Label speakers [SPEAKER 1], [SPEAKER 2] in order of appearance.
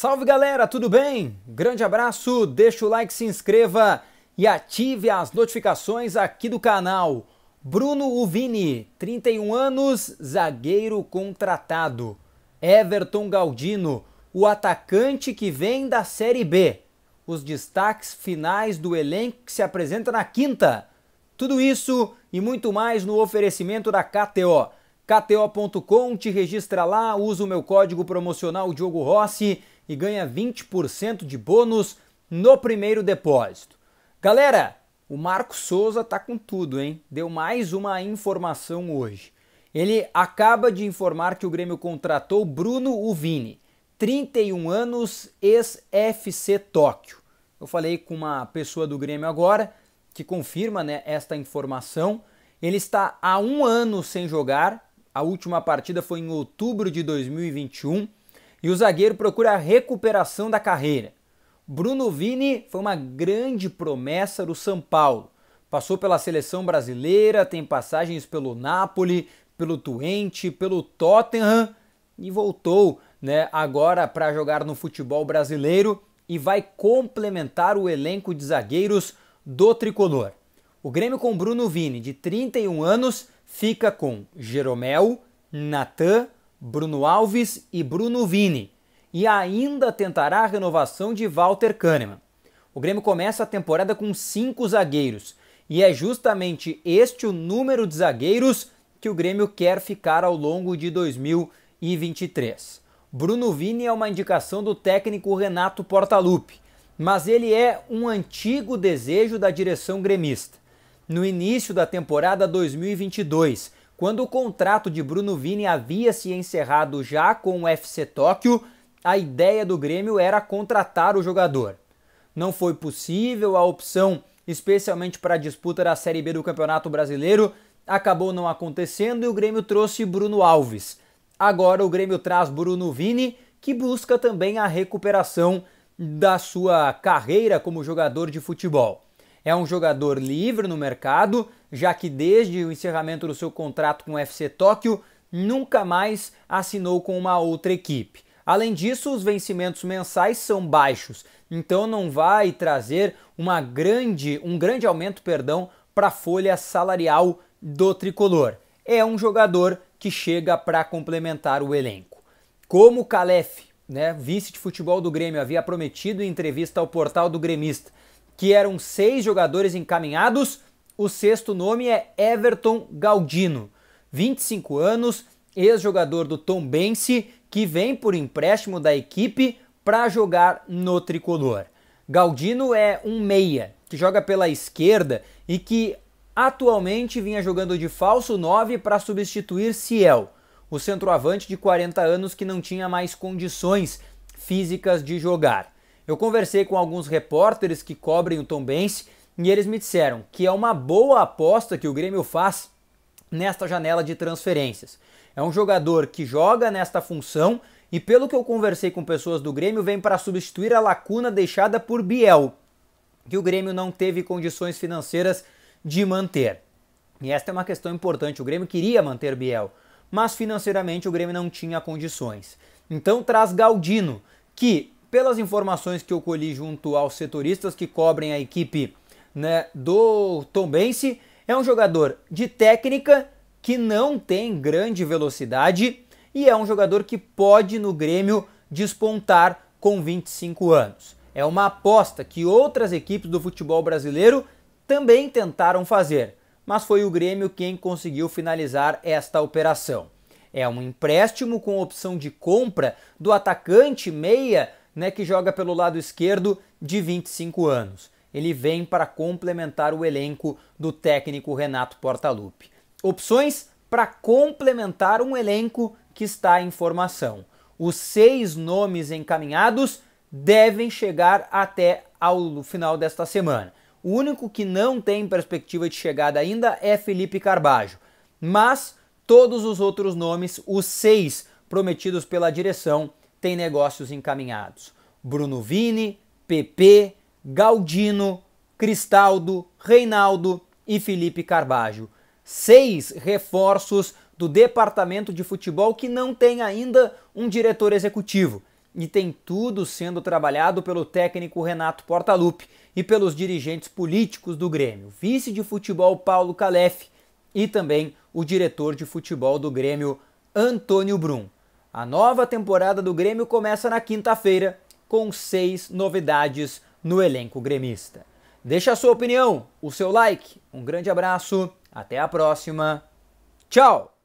[SPEAKER 1] Salve galera, tudo bem? Grande abraço, deixa o like, se inscreva e ative as notificações aqui do canal. Bruno Uvini, 31 anos, zagueiro contratado. Everton Galdino, o atacante que vem da Série B. Os destaques finais do elenco que se apresenta na quinta. Tudo isso e muito mais no oferecimento da KTO. KTO.com, te registra lá, usa o meu código promocional Diogo Rossi e ganha 20% de bônus no primeiro depósito. Galera, o Marco Souza tá com tudo, hein? Deu mais uma informação hoje. Ele acaba de informar que o Grêmio contratou Bruno Uvini, 31 anos, ex-FC Tóquio. Eu falei com uma pessoa do Grêmio agora que confirma né, esta informação. Ele está há um ano sem jogar. A última partida foi em outubro de 2021 e o zagueiro procura a recuperação da carreira. Bruno Vini foi uma grande promessa do São Paulo. Passou pela seleção brasileira, tem passagens pelo Napoli, pelo Twente, pelo Tottenham e voltou, né, agora para jogar no futebol brasileiro e vai complementar o elenco de zagueiros do tricolor. O Grêmio com Bruno Vini, de 31 anos, fica com Jeromel, Natan, Bruno Alves e Bruno Vini, e ainda tentará a renovação de Walter Kahneman. O Grêmio começa a temporada com cinco zagueiros, e é justamente este o número de zagueiros que o Grêmio quer ficar ao longo de 2023. Bruno Vini é uma indicação do técnico Renato Portaluppi, mas ele é um antigo desejo da direção gremista. No início da temporada 2022, quando o contrato de Bruno Vini havia se encerrado já com o FC Tóquio, a ideia do Grêmio era contratar o jogador. Não foi possível a opção, especialmente para a disputa da Série B do Campeonato Brasileiro, acabou não acontecendo e o Grêmio trouxe Bruno Alves. Agora o Grêmio traz Bruno Vini, que busca também a recuperação da sua carreira como jogador de futebol. É um jogador livre no mercado, já que desde o encerramento do seu contrato com o FC Tóquio, nunca mais assinou com uma outra equipe. Além disso, os vencimentos mensais são baixos, então não vai trazer uma grande, um grande aumento, perdão, para a folha salarial do tricolor. É um jogador que chega para complementar o elenco. Como o Calef, né, vice de futebol do Grêmio, havia prometido em entrevista ao portal do gremista que eram seis jogadores encaminhados. O sexto nome é Everton Galdino, 25 anos, ex-jogador do Tom Bense, que vem por empréstimo da equipe para jogar no tricolor. Galdino é um meia que joga pela esquerda e que atualmente vinha jogando de falso 9 para substituir Ciel, o centroavante de 40 anos que não tinha mais condições físicas de jogar. Eu conversei com alguns repórteres que cobrem o Tombense e eles me disseram que é uma boa aposta que o Grêmio faz nesta janela de transferências. É um jogador que joga nesta função e pelo que eu conversei com pessoas do Grêmio, vem para substituir a lacuna deixada por Biel, que o Grêmio não teve condições financeiras de manter. E esta é uma questão importante. O Grêmio queria manter Biel, mas financeiramente o Grêmio não tinha condições. Então traz Galdino, que pelas informações que eu colhi junto aos setoristas que cobrem a equipe né, do Tombense, é um jogador de técnica que não tem grande velocidade e é um jogador que pode no Grêmio despontar com 25 anos. É uma aposta que outras equipes do futebol brasileiro também tentaram fazer, mas foi o Grêmio quem conseguiu finalizar esta operação. É um empréstimo com opção de compra do atacante meia né, que joga pelo lado esquerdo, de 25 anos. Ele vem para complementar o elenco do técnico Renato Portaluppi. Opções para complementar um elenco que está em formação. Os seis nomes encaminhados devem chegar até ao final desta semana. O único que não tem perspectiva de chegada ainda é Felipe Carbajo, mas todos os outros nomes, os seis prometidos pela direção, tem negócios encaminhados. Bruno Vini, PP, Galdino, Cristaldo, Reinaldo e Felipe Carbajo. Seis reforços do departamento de futebol que não tem ainda um diretor executivo. E tem tudo sendo trabalhado pelo técnico Renato Portaluppi e pelos dirigentes políticos do Grêmio, vice de futebol Paulo Calef e também o diretor de futebol do Grêmio, Antônio Brum. A nova temporada do Grêmio começa na quinta-feira com seis novidades no elenco gremista. Deixa a sua opinião, o seu like, um grande abraço, até a próxima. Tchau!